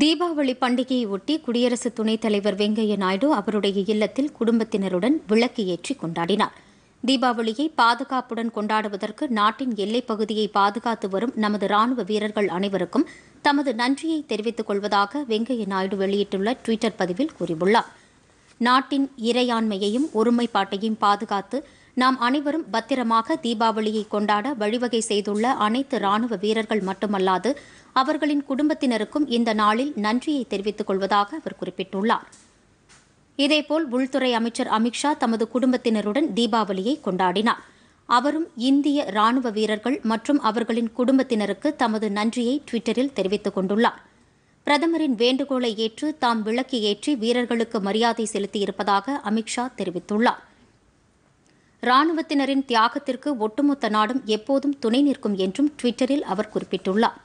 தீபாவளி பண்டிகையை ஒட்டி குடியரசு துணைத் தலைவர் வெங்கையா நாயுடு அவருடைய இல்லத்தில் குடும்பத்தினருடன் விளக்கு ஏற்றி கொண்டாடினார் தீபாவளியை பாதுகாப்புடன் கொண்டாடுவதற்கு நாட்டின் எல்லைப் பகுதியை பாதுகாத்து வரும் நமது ராணுவ வீரர்கள் அனைவருக்கும் தமது நன்றியை தெரிவித்துக் கொள்வதாக வெங்கையா நாயுடு வெளியிட்டுள்ள டுவிட்டர் பதிவில் கூறியுள்ளாா் நாட்டின் இறையாண்மையையும் ஒருமைப்பாட்டையும் பாதுகாத்து நாம் அனைவரும் பத்திரமாக தீபாவளியை கொண்டாட வழிவகை செய்துள்ள அனைத்து ராணுவ வீரர்கள் மட்டுமல்லாது அவர்களின் குடும்பத்தினருக்கும் இந்த நாளில் நன்றியை தெரிவித்துக் கொள்வதாக அவர் குறிப்பிட்டுள்ளார் இதேபோல் உள்துறை அமைச்சர் அமித்ஷா தமது குடும்பத்தினருடன் தீபாவளியை கொண்டாடினார் அவரும் இந்திய ராணுவ வீரர்கள் மற்றும் அவர்களின் குடும்பத்தினருக்கு தமது நன்றியை டுவிட்டரில் தெரிவித்துக் கொண்டுள்ளாா் பிரதமரின் வேண்டுகோளை ஏற்று தாம் விளக்கு ஏற்றி வீரர்களுக்கு மரியாதை செலுத்தியிருப்பதாக அமித்ஷா தெரிவித்துள்ளார் ராணுவத்தினரின் தியாகத்திற்கு ஒட்டுமொத்த நாடும் எப்போதும் துணை நிற்கும் என்றும் டுவிட்டரில் அவர் குறிப்பிட்டுள்ளார்